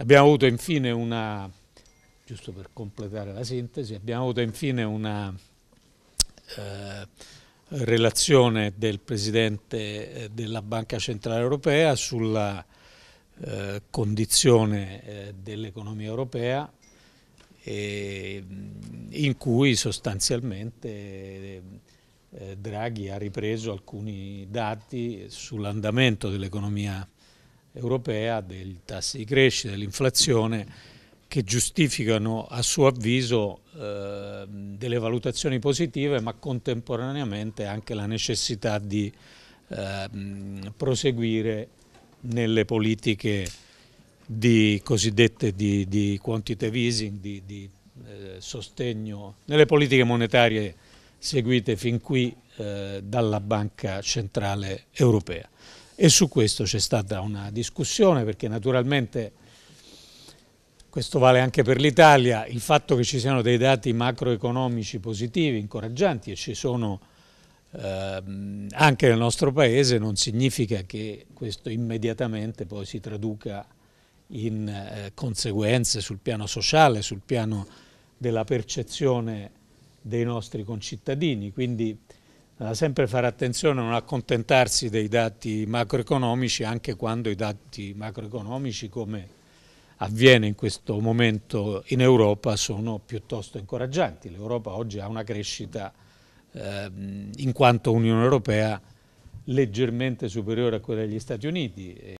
Abbiamo avuto infine una, giusto per completare la sintesi, abbiamo avuto infine una eh, relazione del Presidente eh, della Banca Centrale Europea sulla eh, condizione eh, dell'economia europea e, in cui sostanzialmente eh, Draghi ha ripreso alcuni dati sull'andamento dell'economia europea europea dei tassi di crescita, dell'inflazione che giustificano a suo avviso eh, delle valutazioni positive ma contemporaneamente anche la necessità di eh, proseguire nelle politiche di, cosiddette di, di, quantitative easing, di, di eh, sostegno, nelle politiche monetarie seguite fin qui eh, dalla Banca Centrale Europea. E su questo c'è stata una discussione perché naturalmente, questo vale anche per l'Italia, il fatto che ci siano dei dati macroeconomici positivi, incoraggianti e ci sono eh, anche nel nostro Paese non significa che questo immediatamente poi si traduca in eh, conseguenze sul piano sociale, sul piano della percezione dei nostri concittadini. Quindi eh, sempre fare attenzione a non accontentarsi dei dati macroeconomici anche quando i dati macroeconomici come avviene in questo momento in Europa sono piuttosto incoraggianti. L'Europa oggi ha una crescita eh, in quanto Unione Europea leggermente superiore a quella degli Stati Uniti.